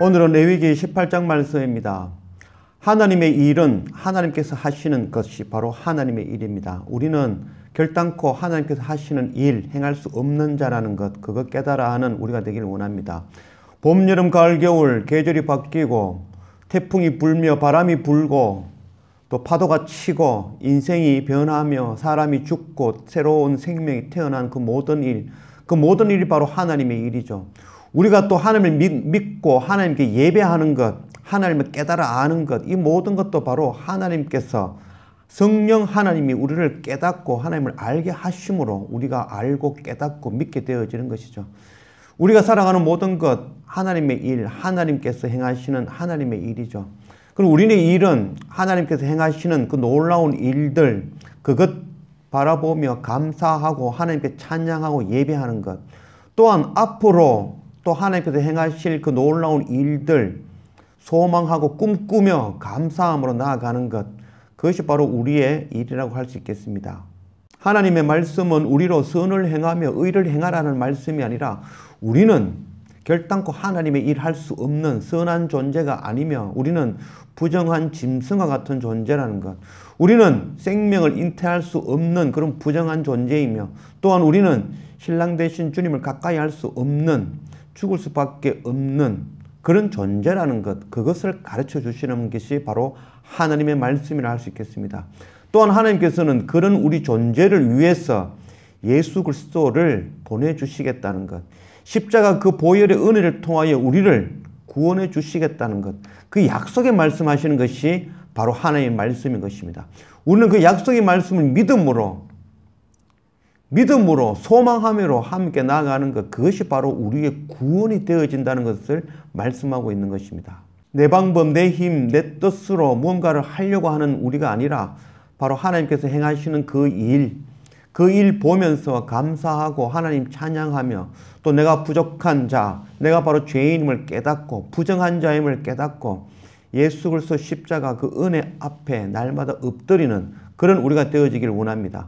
오늘은 레위기 18장 말씀입니다. 하나님의 일은 하나님께서 하시는 것이 바로 하나님의 일입니다. 우리는 결단코 하나님께서 하시는 일, 행할 수 없는 자라는 것, 그것 깨달아 하는 우리가 되기를 원합니다. 봄, 여름, 가을, 겨울, 계절이 바뀌고, 태풍이 불며 바람이 불고, 또 파도가 치고, 인생이 변하며, 사람이 죽고, 새로운 생명이 태어난 그 모든 일, 그 모든 일이 바로 하나님의 일이죠. 우리가 또 하나님을 믿고 하나님께 예배하는 것, 하나님을 깨달아 아는 것, 이 모든 것도 바로 하나님께서 성령 하나님이 우리를 깨닫고 하나님을 알게 하심으로 우리가 알고 깨닫고 믿게 되어지는 것이죠. 우리가 살아가는 모든 것, 하나님의 일, 하나님께서 행하시는 하나님의 일이죠. 그럼 우리의 일은 하나님께서 행하시는 그 놀라운 일들, 그것 바라보며 감사하고 하나님께 찬양하고 예배하는 것, 또한 앞으로 또 하나님께서 행하실 그 놀라운 일들 소망하고 꿈꾸며 감사함으로 나아가는 것 그것이 바로 우리의 일이라고 할 수 있겠습니다. 하나님의 말씀은 우리로 선을 행하며 의를 행하라는 말씀이 아니라 우리는 결단코 하나님의 일 할 수 없는 선한 존재가 아니며 우리는 부정한 짐승과 같은 존재라는 것. 우리는 생명을 잉태할 수 없는 그런 부정한 존재이며 또한 우리는 신랑 대신 주님을 가까이 할 수 없는 죽을 수밖에 없는 그런 존재라는 것, 그것을 가르쳐 주시는 것이 바로 하나님의 말씀이라 할 수 있겠습니다. 또한 하나님께서는 그런 우리 존재를 위해서 예수 그리스도를 보내주시겠다는 것, 십자가 그 보혈의 은혜를 통하여 우리를 구원해 주시겠다는 것, 그 약속의 말씀하시는 것이 바로 하나님의 말씀인 것입니다. 우리는 그 약속의 말씀을 믿음으로 믿음으로 소망함으로 함께 나아가는 것 그것이 바로 우리의 구원이 되어진다는 것을 말씀하고 있는 것입니다. 내 방법, 내 힘, 내 뜻으로 무언가를 하려고 하는 우리가 아니라 바로 하나님께서 행하시는 그 일, 그 일 보면서 감사하고 하나님 찬양하며 또 내가 부족한 자, 내가 바로 죄인임을 깨닫고 부정한 자임을 깨닫고 예수 그리스도 십자가 그 은혜 앞에 날마다 엎드리는 그런 우리가 되어지길 원합니다.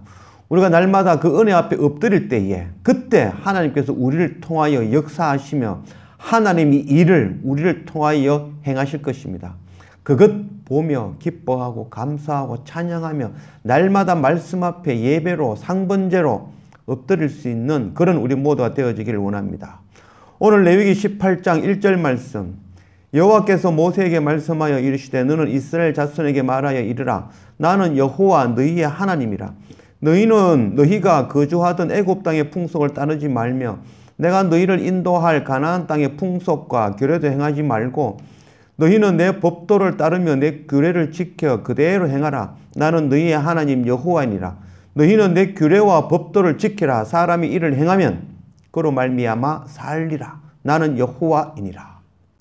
우리가 날마다 그 은혜 앞에 엎드릴 때에 그때 하나님께서 우리를 통하여 역사하시며 하나님이 일을 우리를 통하여 행하실 것입니다. 그것 보며 기뻐하고 감사하고 찬양하며 날마다 말씀 앞에 예배로 상번제로 엎드릴 수 있는 그런 우리 모두가 되어지기 원합니다. 오늘 레위기 18장 1절 말씀 여호와께서 모세에게 말씀하여 이르시되 너는 이스라엘 자손에게 말하여 이르라 나는 여호와 너희의 하나님이라 너희는 너희가 거주하던 애굽 땅의 풍속을 따르지 말며 내가 너희를 인도할 가나안 땅의 풍속과 교례도 행하지 말고 너희는 내 법도를 따르며 내 규례를 지켜 그대로 행하라. 나는 너희의 하나님 여호와니라. 너희는 내 규례와 법도를 지키라. 사람이 이를 행하면 그로 말미암아 살리라. 나는 여호와이니라.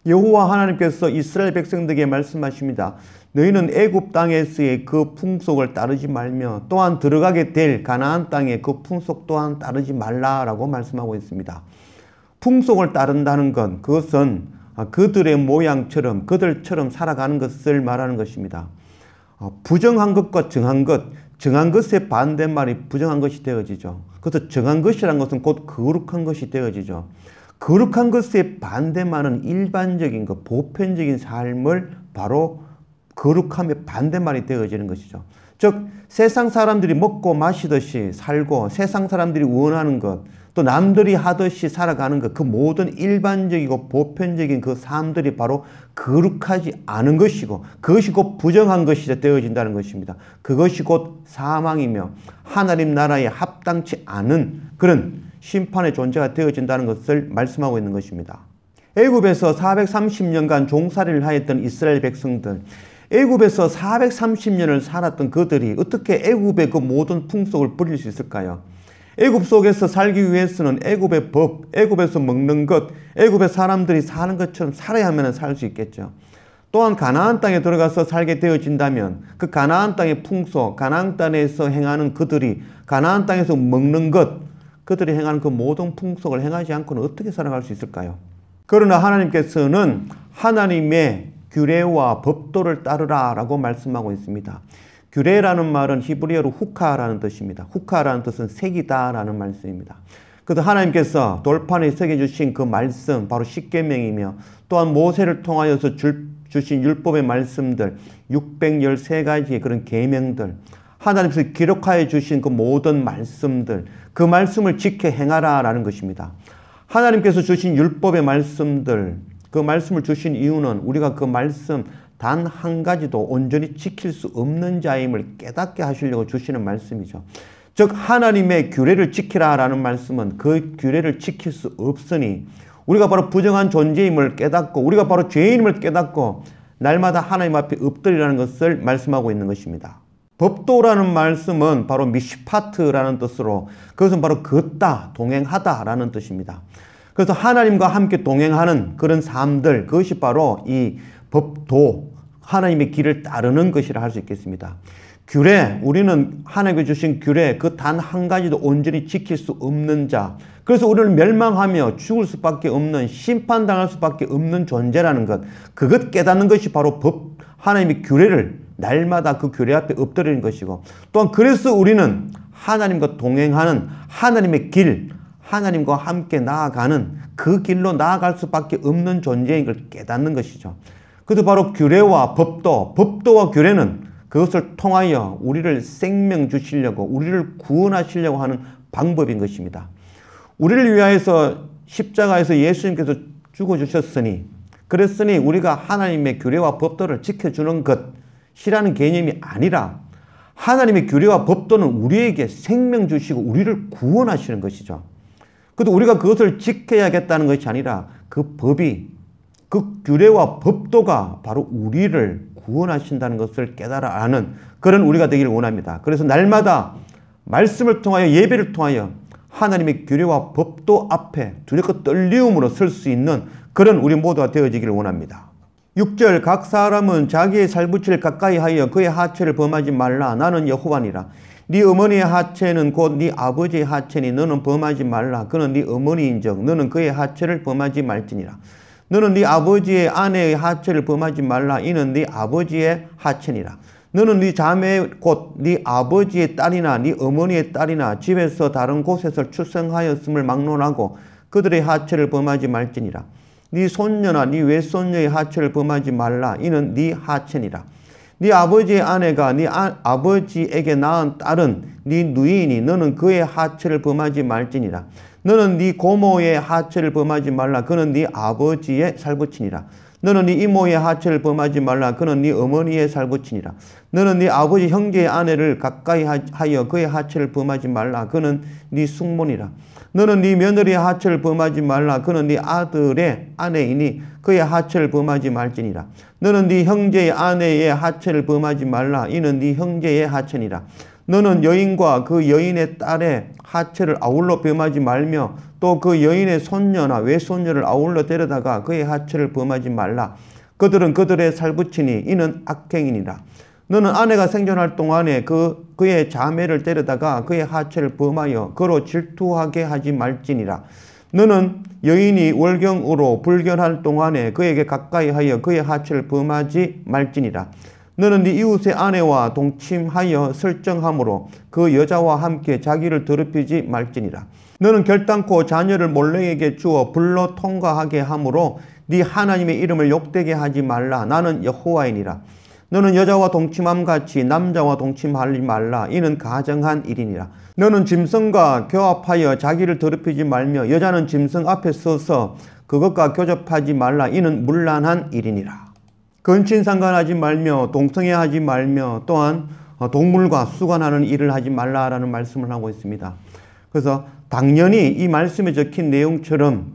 여호와 하나님께서 이스라엘 백성들에게 말씀하십니다. 너희는 애굽 땅에서의 그 풍속을 따르지 말며 또한 들어가게 될 가나안 땅의 그 풍속 또한 따르지 말라라고 말씀하고 있습니다. 풍속을 따른다는 건 그것은 그들의 모양처럼 그들처럼 살아가는 것을 말하는 것입니다. 어, 부정한 것과 정한 것, 정한 것의 반대말이 부정한 것이 되어지죠. 그래서 정한 것이란 것은 곧 거룩한 것이 되어지죠. 거룩한 것에 반대말은 일반적인 것, 그 보편적인 삶을 바로 거룩함의 반대말이 되어지는 것이죠. 즉 세상 사람들이 먹고 마시듯이 살고 세상 사람들이 원하는 것, 또 남들이 하듯이 살아가는 것, 그 모든 일반적이고 보편적인 그 삶들이 바로 거룩하지 않은 것이고 그것이 곧 부정한 것이 되어진다는 것입니다. 그것이 곧 사망이며 하나님 나라에 합당치 않은 그런 심판의 존재가 되어진다는 것을 말씀하고 있는 것입니다. 애굽에서 430년간 종살이를 하였던 이스라엘 백성들, 애굽에서 430년을 살았던 그들이 어떻게 애굽의 그 모든 풍속을 버릴 수 있을까요? 애굽 속에서 살기 위해서는 애굽의 법, 애굽에서 먹는 것, 애굽의 사람들이 사는 것처럼 살아야만 살수 있겠죠. 또한 가나안 땅에 들어가서 살게 되어진다면 그 가나안 땅의 풍속, 가나안 땅에서 행하는 그들이 가나안 땅에서 먹는 것, 그들이 행하는 그 모든 풍속을 행하지 않고는 어떻게 살아갈 수 있을까요? 그러나 하나님께서는 하나님의 규례와 법도를 따르라 라고 말씀하고 있습니다. 규례라는 말은 히브리어로 후카라는 뜻입니다. 후카라는 뜻은 색이다라는 말씀입니다. 그래서 하나님께서 돌판에 새겨주신 그 말씀 바로 십계명이며 또한 모세를 통하여서 주신 율법의 말씀들 613가지의 그런 계명들 하나님께서 기록하여 주신 그 모든 말씀들, 그 말씀을 지켜 행하라라는 것입니다. 하나님께서 주신 율법의 말씀들, 그 말씀을 주신 이유는 우리가 그 말씀 단 한 가지도 온전히 지킬 수 없는 자임을 깨닫게 하시려고 주시는 말씀이죠. 즉 하나님의 규례를 지키라라는 말씀은 그 규례를 지킬 수 없으니 우리가 바로 부정한 존재임을 깨닫고 우리가 바로 죄인임을 깨닫고 날마다 하나님 앞에 엎드리라는 것을 말씀하고 있는 것입니다. 법도라는 말씀은 바로 미시파트라는 뜻으로 그것은 바로 걷다, 동행하다라는 뜻입니다. 그래서 하나님과 함께 동행하는 그런 삶들 그것이 바로 이 법도 하나님의 길을 따르는 것이라 할 수 있겠습니다. 규례 우리는 하나님이 주신 규례 그 단 한 가지도 온전히 지킬 수 없는 자 그래서 우리는 멸망하며 죽을 수밖에 없는 심판당할 수밖에 없는 존재라는 것 그것 깨닫는 것이 바로 법 하나님의 규례를 날마다 그교례 앞에 엎드리는 것이고 또한 그래서 우리는 하나님과 동행하는 하나님의 길, 하나님과 함께 나아가는 그 길로 나아갈 수밖에 없는 존재인 걸 깨닫는 것이죠. 그것도 바로 규례와 법도, 법도와 규례는 그것을 통하여 우리를 생명 주시려고, 우리를 구원하시려고 하는 방법인 것입니다. 우리를 위하여서 십자가에서 예수님께서 죽어주셨으니, 그랬으니 우리가 하나님의 규례와 법도를 지켜주는 것, 시라는 개념이 아니라 하나님의 규례와 법도는 우리에게 생명 주시고 우리를 구원하시는 것이죠. 그래도 우리가 그것을 지켜야겠다는 것이 아니라 그 법이 그 규례와 법도가 바로 우리를 구원하신다는 것을 깨달아 아는 그런 우리가 되기를 원합니다. 그래서 날마다 말씀을 통하여 예배를 통하여 하나님의 규례와 법도 앞에 두렵고 떨리움으로 설 수 있는 그런 우리 모두가 되어지기를 원합니다. 6절 각 사람은 자기의 살붙이를 가까이 하여 그의 하체를 범하지 말라 나는 여호와니라 네 어머니의 하체는 곧 네 아버지의 하체니 너는 범하지 말라 그는 네 어머니인즉 너는 그의 하체를 범하지 말지니라 너는 네 아버지의 아내의 하체를 범하지 말라 이는 네 아버지의 하체니라 너는 네 자매 곧 네 아버지의 딸이나 네 어머니의 딸이나 집에서 다른 곳에서 출생하였음을 막론하고 그들의 하체를 범하지 말지니라 네 손녀나 네 외손녀의 하체를 범하지 말라. 이는 네 하체니라. 네 아버지의 아내가 네 아, 버지에게 낳은 딸은 네 누이니 너는 그의 하체를 범하지 말지니라. 너는 네 고모의 하체를 범하지 말라. 그는 네 아버지의 살붙이라 너는 네 이모의 하체를 범하지 말라. 그는 네 어머니의 살붙이니라. 너는 네 아버지 형제의 아내를 가까이 하여 그의 하체를 범하지 말라. 그는 네 숙모니라. 너는 네 며느리의 하체를 범하지 말라. 그는 네 아들의 아내이니 그의 하체를 범하지 말지니라. 너는 네 형제의 아내의 하체를 범하지 말라. 이는 네 형제의 하체니라. 너는 여인과 그 여인의 딸의 하체를 아울러 범하지 말며 또그 여인의 손녀나 외손녀를 아울러 데려다가 그의 하체를 범하지 말라. 그들은 그들의 살붙이니 이는 악행이니라. 너는 아내가 생존할 동안에 그 그의 자매를 데려다가 그의 하체를 범하여 그로 질투하게 하지 말지니라. 너는 여인이 월경으로 불결할 동안에 그에게 가까이 하여 그의 하체를 범하지 말지니라. 너는 네 이웃의 아내와 동침하여 설정함으로 그 여자와 함께 자기를 더럽히지 말지니라. 너는 결단코 자녀를 몰래에게 주어 불로 통과하게 하므로네 하나님의 이름을 욕되게 하지 말라. 나는 여호와이니라. 너는 여자와 동침함 같이 남자와 동침하지 말라. 이는 가정한 일이니라. 너는 짐승과 교합하여 자기를 더럽히지 말며 여자는 짐승 앞에 서서 그것과 교접하지 말라. 이는 물란한 일이니라. 근친상간하지 말며 동성애하지 말며 또한 동물과 수관하는 일을 하지 말라라는 말씀을 하고 있습니다. 그래서 당연히 이 말씀에 적힌 내용처럼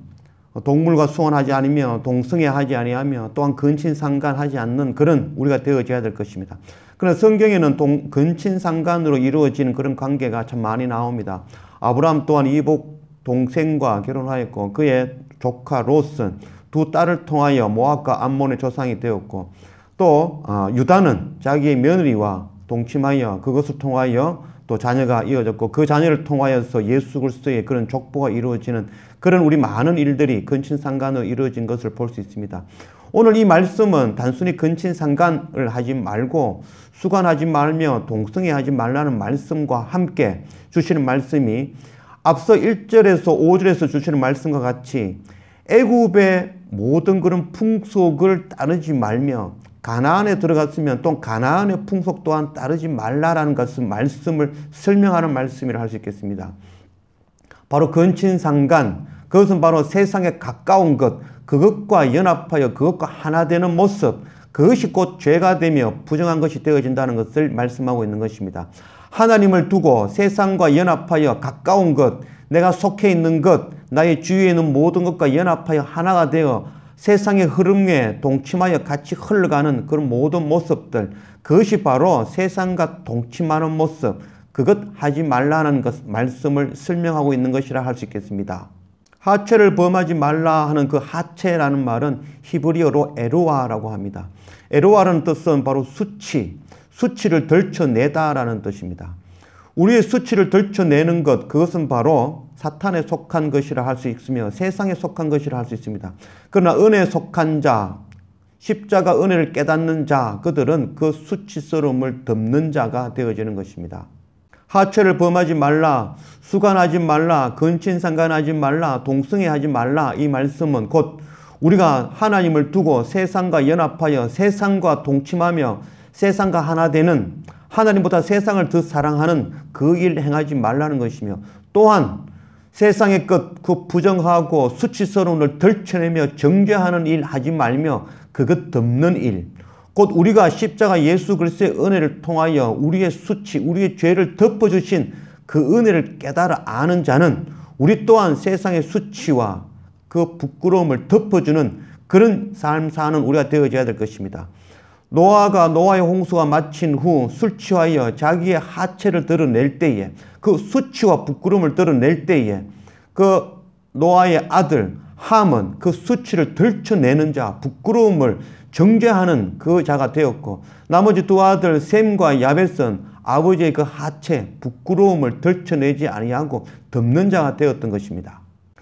동물과 수원하지 않으며 동성애하지 아니하며 또한 근친상간하지 않는 그런 우리가 되어져야 될 것입니다. 그러나 성경에는 동, 근친상간으로 이루어지는 그런 관계가 참 많이 나옵니다. 아브라함 또한 이복 동생과 결혼하였고 그의 조카 로스 두 딸을 통하여 모압과 암몬의 조상이 되었고 또 아, 유다는 자기의 며느리와 동침하여 그것을 통하여 또 자녀가 이어졌고 그 자녀를 통하여서 예수 그리스도의 그런 족보가 이루어지는 그런 우리 많은 일들이 근친상간으로 이루어진 것을 볼 수 있습니다. 오늘 이 말씀은 단순히 근친상간을 하지 말고 수간하지 말며 동성애하지 말라는 말씀과 함께 주시는 말씀이 앞서 1절에서 5절에서 주시는 말씀과 같이 애굽의 모든 그런 풍속을 따르지 말며 가나안에 들어갔으면 또 가나안의 풍속 또한 따르지 말라라는 것은 말씀을 설명하는 말씀이라 할 수 있겠습니다. 바로 근친상간 그것은 바로 세상에 가까운 것 그것과 연합하여 그것과 하나 되는 모습 그것이 곧 죄가 되며 부정한 것이 되어진다는 것을 말씀하고 있는 것입니다. 하나님을 두고 세상과 연합하여 가까운 것 내가 속해 있는 것 나의 주위에 있는 모든 것과 연합하여 하나가 되어 세상의 흐름에 동침하여 같이 흘러가는 그런 모든 모습들, 그것이 바로 세상과 동침하는 모습, 그것 하지 말라는 것, 말씀을 설명하고 있는 것이라 할 수 있겠습니다. 하체를 범하지 말라 하는 그 하체라는 말은 히브리어로 에로아라고 합니다. 에로아라는 뜻은 바로 수치, 수치를 들춰내다라는 뜻입니다. 우리의 수치를 들춰내는 것 그것은 바로 사탄에 속한 것이라 할 수 있으며 세상에 속한 것이라 할 수 있습니다. 그러나 은혜에 속한 자 십자가 은혜를 깨닫는 자 그들은 그 수치스러움을 덮는 자가 되어지는 것입니다. 하체를 범하지 말라, 수간하지 말라, 근친상간하지 말라, 동성애하지 말라 이 말씀은 곧 우리가 하나님을 두고 세상과 연합하여 세상과 동침하며 세상과 하나 되는 하나님보다 세상을 더 사랑하는 그 일 행하지 말라는 것이며 또한 세상의 것, 그 부정하고 수치스러움을 덜쳐내며 정죄하는 일 하지 말며 그것 덮는 일. 곧 우리가 십자가 예수 그리스의 은혜를 통하여 우리의 수치, 우리의 죄를 덮어주신 그 은혜를 깨달아 아는 자는 우리 또한 세상의 수치와 그 부끄러움을 덮어주는 그런 삶 사는 우리가 되어져야 될 것입니다. 노아가 노아의 홍수가 마친 후 술취하여 자기의 하체를 드러낼 때에 그 수치와 부끄러움을 드러낼 때에 그 노아의 아들 함은 그 수치를 들춰내는 자 부끄러움을 정죄하는 그 자가 되었고 나머지 두 아들 샘과 야벳은 아버지의 그 하체 부끄러움을 들춰내지 아니하고 덮는 자가 되었던 것입니다.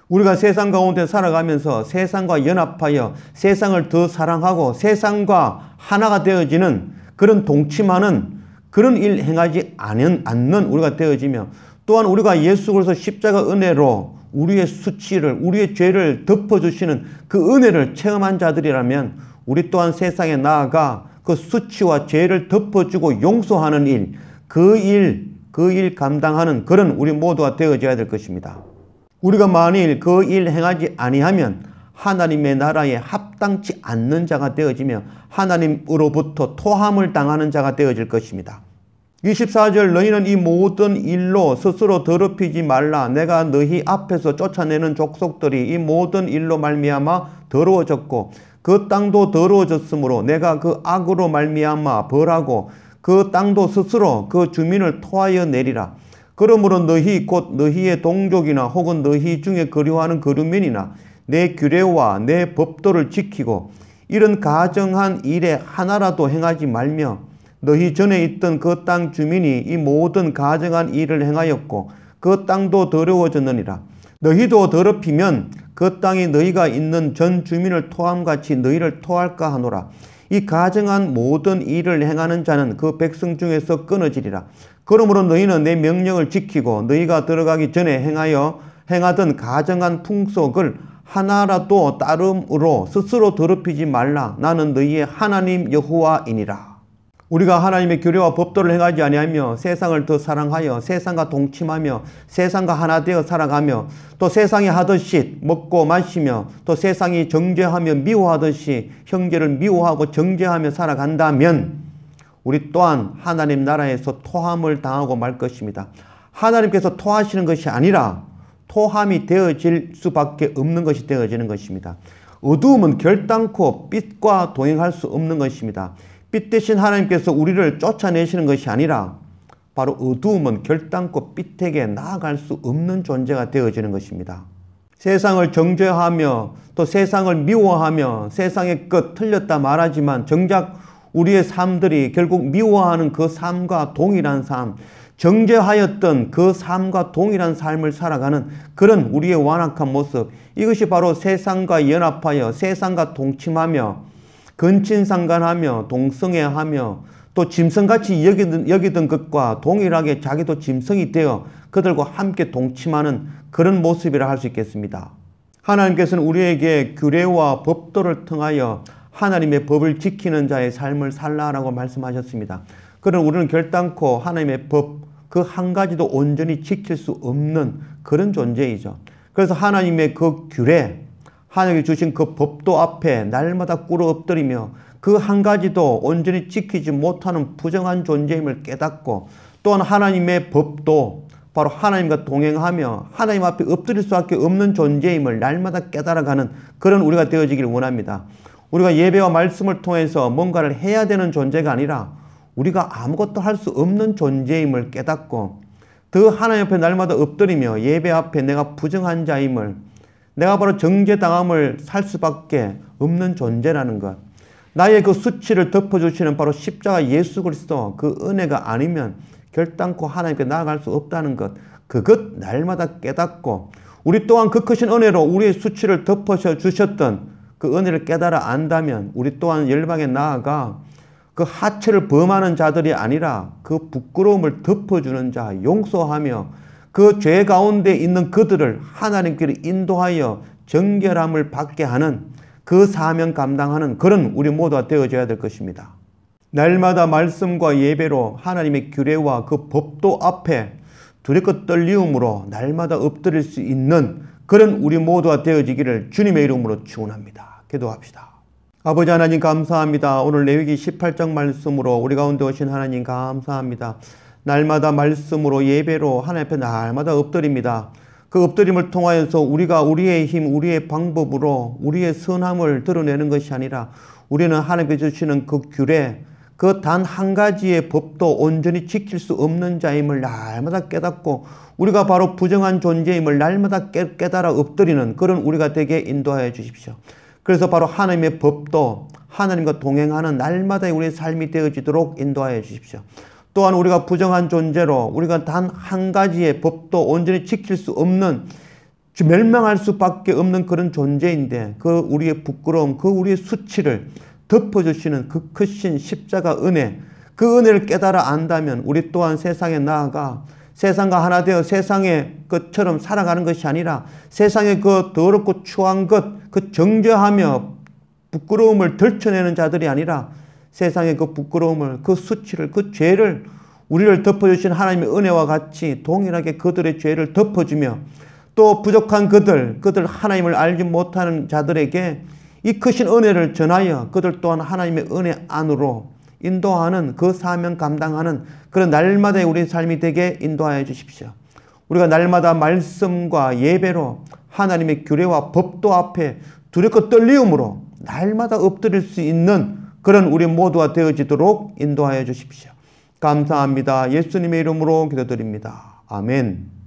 우리가 세상 가운데 살아가면서 세상과 연합하여 세상을 더 사랑하고 세상과 하나가 되어지는 그런 동침하는 그런 일 행하지 않은, 않는 우리가 되어지며 또한 우리가 예수 그리스도 십자가 은혜로 우리의 수치를 우리의 죄를 덮어주시는 그 은혜를 체험한 자들이라면 우리 또한 세상에 나아가 그 수치와 죄를 덮어주고 용서하는 일, 그 일, 그 일 감당하는 그런 우리 모두가 되어져야 될 것입니다. 우리가 만일 그 일 행하지 아니하면 하나님의 나라에 합당치 않는 자가 되어지며 하나님으로부터 토함을 당하는 자가 되어질 것입니다. 24절 너희는 이 모든 일로 스스로 더럽히지 말라 내가 너희 앞에서 쫓아내는 족속들이 이 모든 일로 말미암아 더러워졌고 그 땅도 더러워졌으므로 내가 그 악으로 말미암아 벌하고 그 땅도 스스로 그 주민을 토하여 내리라 그러므로 너희 곧 너희의 동족이나 혹은 너희 중에 거류하는 거류민이나 내 규례와 내 법도를 지키고 이런 가정한 일에 하나라도 행하지 말며 너희 전에 있던 그 땅 주민이 이 모든 가정한 일을 행하였고 그 땅도 더러워졌느니라. 너희도 더럽히면 그 땅이 너희가 있는 전 주민을 토함같이 너희를 토할까 하노라. 이 가정한 모든 일을 행하는 자는 그 백성 중에서 끊어지리라. 그러므로 너희는 내 명령을 지키고 너희가 들어가기 전에 행하여 행하던 가정한 풍속을 하나라도 따름으로 스스로 더럽히지 말라. 나는 너희의 하나님 여호와이니라. 우리가 하나님의 교례와 법도를 행하지 아니하며 세상을 더 사랑하여 세상과 동침하며 세상과 하나 되어 살아가며 또 세상이 하듯이 먹고 마시며 또 세상이 정죄하며 미워하듯이 형제를 미워하고 정죄하며 살아간다면 우리 또한 하나님 나라에서 토함을 당하고 말 것입니다. 하나님께서 토하시는 것이 아니라 토함이 되어질 수밖에 없는 것이 되어지는 것입니다. 어두움은 결단코 빛과 동행할 수 없는 것입니다. 빛 대신 하나님께서 우리를 쫓아내시는 것이 아니라 바로 어두움은 결단코 빛에게 나아갈 수 없는 존재가 되어지는 것입니다. 세상을 정죄하며 또 세상을 미워하며 세상의 끝 틀렸다 말하지만 정작 우리의 삶들이 결국 미워하는 그 삶과 동일한 삶, 정죄하였던 그 삶과 동일한 삶을 살아가는 그런 우리의 완악한 모습, 이것이 바로 세상과 연합하여 세상과 동침하며 근친상간하며 동성애하며 또 짐승같이 여기던, 여기던 것과 동일하게 자기도 짐승이 되어 그들과 함께 동침하는 그런 모습이라 할 수 있겠습니다. 하나님께서는 우리에게 규례와 법도를 통하여 하나님의 법을 지키는 자의 삶을 살라라고 말씀하셨습니다. 그러나 우리는 결단코 하나님의 법, 그 한 가지도 온전히 지킬 수 없는 그런 존재이죠. 그래서 하나님의 그 규례, 하나님이 주신 그 법도 앞에 날마다 꿇어 엎드리며 그 한 가지도 온전히 지키지 못하는 부정한 존재임을 깨닫고 또한 하나님의 법도 바로 하나님과 동행하며 하나님 앞에 엎드릴 수밖에 없는 존재임을 날마다 깨달아가는 그런 우리가 되어지기를 원합니다. 우리가 예배와 말씀을 통해서 뭔가를 해야 되는 존재가 아니라 우리가 아무것도 할 수 없는 존재임을 깨닫고 더 하나님 앞에 날마다 엎드리며 예배 앞에 내가 부정한 자임을 내가 바로 정죄당함을 살 수밖에 없는 존재라는 것. 나의 그 수치를 덮어주시는 바로 십자가 예수 그리스도 그 은혜가 아니면 결단코 하나님께 나아갈 수 없다는 것. 그것 날마다 깨닫고 우리 또한 그 크신 은혜로 우리의 수치를 덮어 주셨던 그 은혜를 깨달아 안다면 우리 또한 열방에 나아가 그 하체를 범하는 자들이 아니라 그 부끄러움을 덮어주는 자, 용서하며 그죄 가운데 있는 그들을 하나님께로 인도하여 정결함을 받게 하는 그 사명 감당하는 그런 우리 모두가 되어져야 될 것입니다. 날마다 말씀과 예배로 하나님의 규례와 그 법도 앞에 두렵고 떨리움으로 날마다 엎드릴 수 있는 그런 우리 모두가 되어지기를 주님의 이름으로 축원합니다. 기도합시다. 아버지 하나님 감사합니다. 오늘 레위기 18장 말씀으로 우리 가운데 오신 하나님 감사합니다. 날마다 말씀으로 예배로 하나님 앞에 날마다 엎드립니다. 그 엎드림을 통하여서 우리가 우리의 힘, 우리의 방법으로 우리의 선함을 드러내는 것이 아니라 우리는 하나님께서 주시는 그 규례, 그단 한 가지의 법도 온전히 지킬 수 없는 자임을 날마다 깨닫고 우리가 바로 부정한 존재임을 날마다 깨, 깨달아 엎드리는 그런 우리가 되게 인도하여 주십시오. 그래서 바로 하나님의 법도 하나님과 동행하는 날마다 우리의 삶이 되어지도록 인도하여 주십시오. 또한 우리가 부정한 존재로 우리가 단 한 가지의 법도 온전히 지킬 수 없는 멸망할 수밖에 없는 그런 존재인데 그 우리의 부끄러움, 그 우리의 수치를 덮어주시는 그 크신 십자가 은혜 그 은혜를 깨달아 안다면 우리 또한 세상에 나아가 세상과 하나 되어 세상의 것처럼 살아가는 것이 아니라 세상의 그 더럽고 추한 것, 그 정죄하며 부끄러움을 들춰내는 자들이 아니라 세상의 그 부끄러움을, 그 수치를, 그 죄를 우리를 덮어주신 하나님의 은혜와 같이 동일하게 그들의 죄를 덮어주며 또 부족한 그들, 그들 하나님을 알지 못하는 자들에게 이 크신 은혜를 전하여 그들 또한 하나님의 은혜 안으로 인도하는 그 사명 감당하는 그런 날마다의 우리 삶이 되게 인도하여 주십시오. 우리가 날마다 말씀과 예배로 하나님의 규례와 법도 앞에 두렵고 떨리움으로 날마다 엎드릴 수 있는 그런 우리 모두가 되어지도록 인도하여 주십시오. 감사합니다. 예수님의 이름으로 기도드립니다. 아멘.